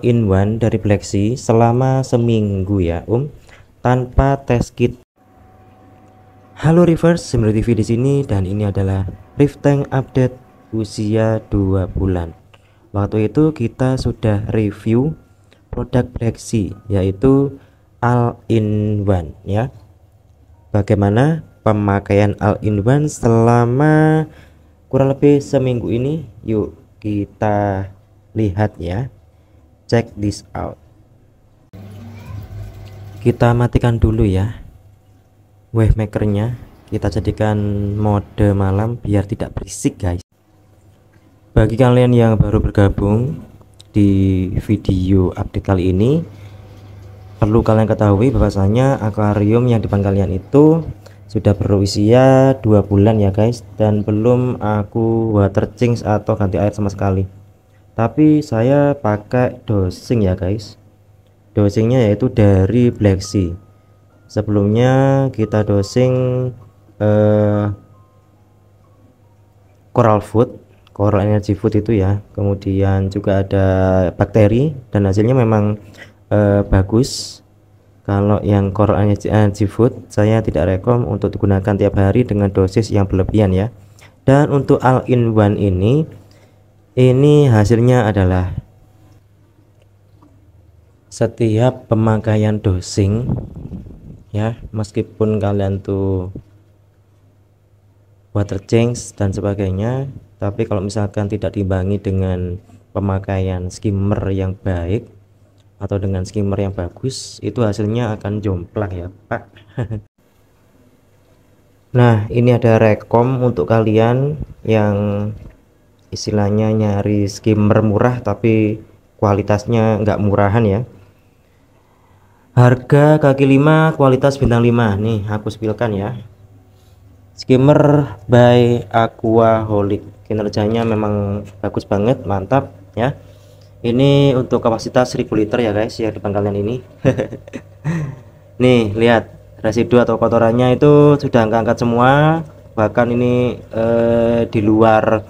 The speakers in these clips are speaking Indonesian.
in one dari Plexi selama seminggu ya Om um, tanpa tes kit. Halo reverse Simri TV di sini dan ini adalah Rift Tank update usia 2 bulan. Waktu itu kita sudah review produk Plexi yaitu All in One ya. Bagaimana pemakaian All in One selama kurang lebih seminggu ini? Yuk kita lihat ya check this out kita matikan dulu ya wavemakernya kita jadikan mode malam biar tidak berisik guys bagi kalian yang baru bergabung di video update kali ini perlu kalian ketahui bahwasanya akuarium yang depan kalian itu sudah berusia dua bulan ya guys dan belum aku water change atau ganti air sama sekali tapi saya pakai dosing ya guys dosingnya yaitu dari Black Sea sebelumnya kita dosing eh, coral food coral energy food itu ya kemudian juga ada bakteri dan hasilnya memang eh, bagus kalau yang coral energy, energy food saya tidak rekom untuk digunakan tiap hari dengan dosis yang berlebihan ya dan untuk all in one ini ini hasilnya adalah setiap pemakaian dosing ya, meskipun kalian tuh water change dan sebagainya, tapi kalau misalkan tidak dibangi dengan pemakaian skimmer yang baik atau dengan skimmer yang bagus, itu hasilnya akan jomplang ya, Pak. Nah, ini ada rekom untuk kalian yang istilahnya nyari skimmer murah tapi kualitasnya nggak murahan ya harga kaki 5 kualitas bintang 5 nih aku sepilkan ya skimmer by Aqua aquaholic kinerjanya memang bagus banget mantap ya ini untuk kapasitas 1000 liter ya guys yang di pangkalan ini nih lihat residu atau kotorannya itu sudah angkat-angkat semua bahkan ini eh, di luar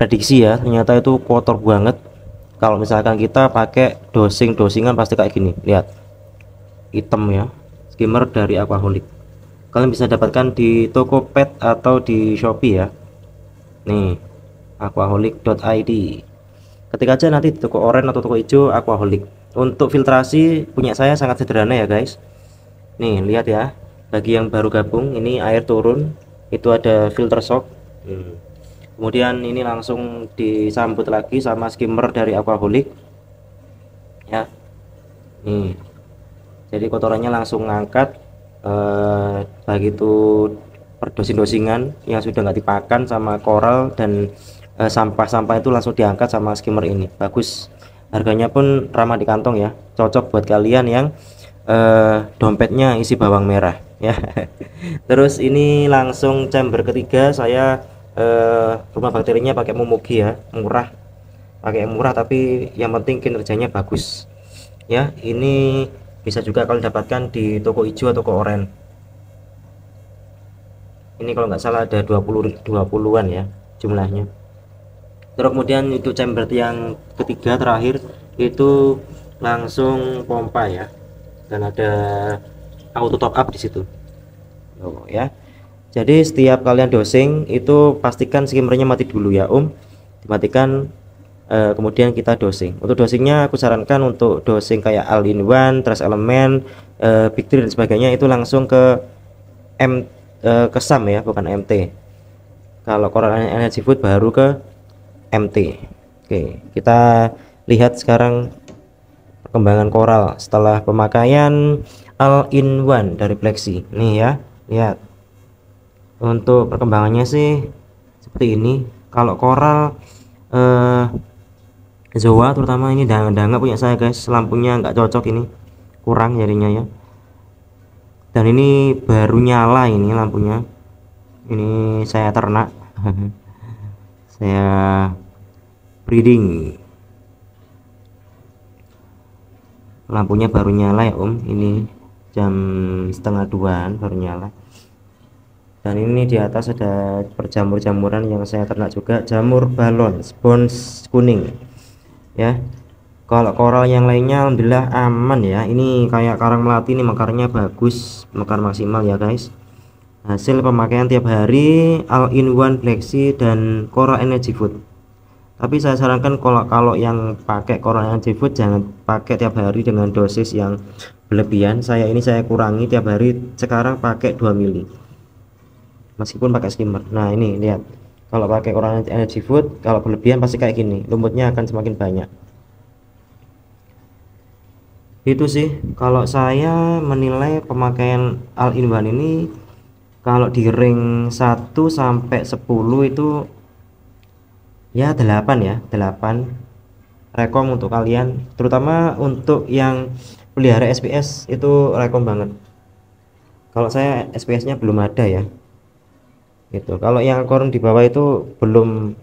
prediksi ya ternyata itu kotor banget kalau misalkan kita pakai dosing dosingan pasti kayak gini lihat hitam ya skimmer dari aquaholic kalian bisa dapatkan di toko pet atau di shopee ya nih aquaholic.id Ketika aja nanti di toko oranye atau toko hijau aquaholic untuk filtrasi punya saya sangat sederhana ya guys nih lihat ya bagi yang baru gabung ini air turun itu ada filter shock hmm kemudian ini langsung disambut lagi sama skimmer dari aquaholic ya nih jadi kotorannya langsung ngangkat eh, begitu perdosing-dosingan yang sudah nggak dipakan sama koral dan eh, sampah-sampah eh, itu langsung diangkat sama skimmer ini bagus harganya pun ramah di kantong ya cocok buat kalian yang eh, dompetnya isi bawang merah ya terus ini langsung chamber ketiga saya uh, rumah bakterinya pakai momogi ya murah pakai yang murah tapi yang penting kinerjanya bagus ya ini bisa juga kalian dapatkan di toko hijau atau toko oranye ini kalau nggak salah ada 20 20-an ya jumlahnya terus kemudian itu chamber yang ketiga terakhir itu langsung pompa ya dan ada auto top up di situ oh, ya jadi setiap kalian dosing itu pastikan skimmernya mati dulu ya Om dimatikan e, kemudian kita dosing untuk dosingnya aku sarankan untuk dosing kayak all in one trust element e, big three dan sebagainya itu langsung ke M e, ke SAM ya bukan MT kalau koran energy food baru ke MT oke kita lihat sekarang perkembangan koral setelah pemakaian all in one dari Plexi nih ya lihat untuk perkembangannya sih seperti ini kalau koral eh, zoa terutama ini udah nggak punya saya guys lampunya nggak cocok ini kurang jadinya ya dan ini baru nyala ini lampunya ini saya ternak saya breeding lampunya baru nyala ya om ini jam setengah duaan baru nyala dan ini di atas ada perjamur-jamuran yang saya ternak juga jamur balon spons kuning ya kalau koral yang lainnya alhamdulillah aman ya ini kayak karang melati ini mekarnya bagus mekar maksimal ya guys hasil pemakaian tiap hari all in one flexi dan coral energy food tapi saya sarankan kalau kalau yang pakai coral energy food jangan pakai tiap hari dengan dosis yang berlebihan saya ini saya kurangi tiap hari sekarang pakai 2 mili meskipun pakai skimmer nah ini lihat kalau pakai orang energy food kalau berlebihan pasti kayak gini lumutnya akan semakin banyak itu sih kalau saya menilai pemakaian Al in one ini kalau di ring 1 sampai 10 itu ya 8 ya 8 rekom untuk kalian terutama untuk yang pelihara SPS itu rekom banget kalau saya SPS nya belum ada ya gitu kalau yang akuarium di bawah itu belum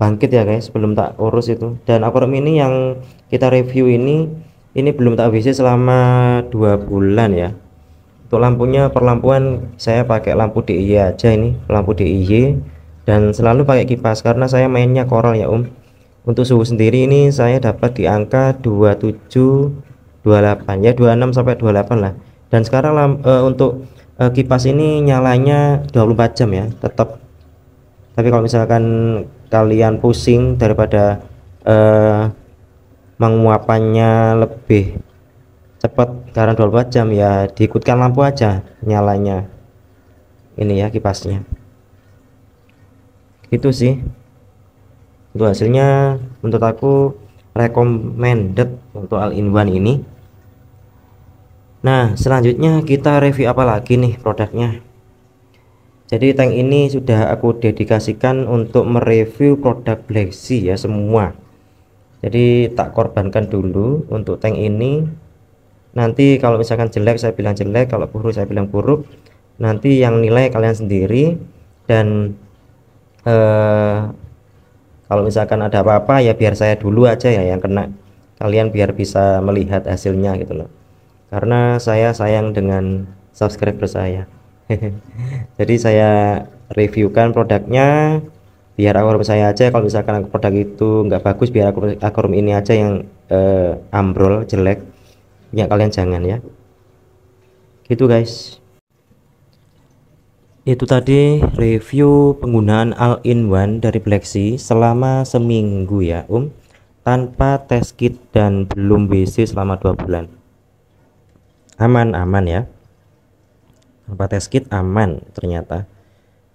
bangkit ya guys belum tak urus itu dan akuarium ini yang kita review ini ini belum tak WC selama dua bulan ya untuk lampunya perlampuan saya pakai lampu DIY aja ini lampu DIY dan selalu pakai kipas karena saya mainnya koral ya Om untuk suhu sendiri ini saya dapat di angka 27 28 ya 26 sampai 28 lah dan sekarang uh, untuk uh, kipas ini nyalanya 24 jam ya tetap tapi kalau misalkan kalian pusing daripada uh, menguapannya lebih cepat karena 24 jam ya diikutkan lampu aja nyalanya ini ya kipasnya gitu itu sih untuk hasilnya menurut aku recommended untuk all in one ini Nah selanjutnya kita review apa lagi nih produknya jadi tank ini sudah aku dedikasikan untuk mereview produk Black Sea ya semua jadi tak korbankan dulu untuk tank ini nanti kalau misalkan jelek saya bilang jelek kalau buruk saya bilang buruk nanti yang nilai kalian sendiri dan eh, kalau misalkan ada apa-apa ya biar saya dulu aja ya yang kena kalian biar bisa melihat hasilnya gitu loh karena saya sayang dengan subscriber saya jadi saya reviewkan produknya biar akurum saya aja kalau misalkan produk itu nggak bagus biar akurum, akurum ini aja yang eh, ambrol jelek ya kalian jangan ya gitu guys itu tadi review penggunaan all-in-one dari Blacksea selama seminggu ya um tanpa test kit dan belum WC selama dua bulan aman aman ya tanpa test kit aman ternyata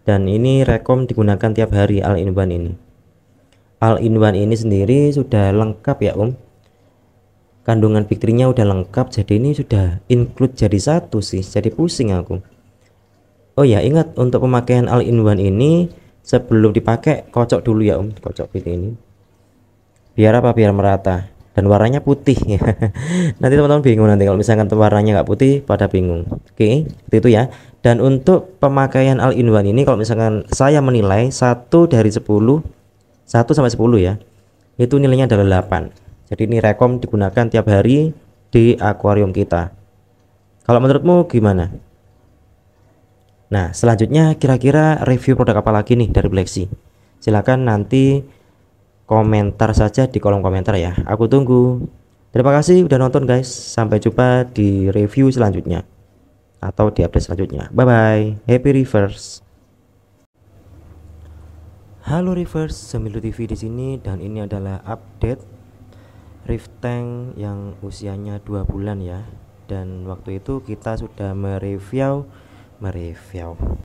dan ini rekom digunakan tiap hari al in ini al in ini sendiri sudah lengkap ya om kandungan pikirnya udah lengkap jadi ini sudah include jadi satu sih jadi pusing aku oh ya ingat untuk pemakaian al in ini sebelum dipakai kocok dulu ya om kocok ini biar apa biar merata dan warnanya putih nanti teman-teman bingung nanti kalau misalkan warnanya nggak putih pada bingung oke okay, itu ya dan untuk pemakaian all in one ini kalau misalkan saya menilai satu dari 10 1 sampai 10 ya itu nilainya adalah 8 jadi ini rekom digunakan tiap hari di akuarium kita kalau menurutmu gimana nah selanjutnya kira-kira review produk apa lagi nih dari Black Sea silahkan nanti komentar saja di kolom komentar ya. Aku tunggu. Terima kasih udah nonton guys. Sampai jumpa di review selanjutnya atau di update selanjutnya. Bye bye. Happy Reverse. Halo Reverse, Semilu TV di sini dan ini adalah update Rift Tank yang usianya 2 bulan ya. Dan waktu itu kita sudah mereview mereview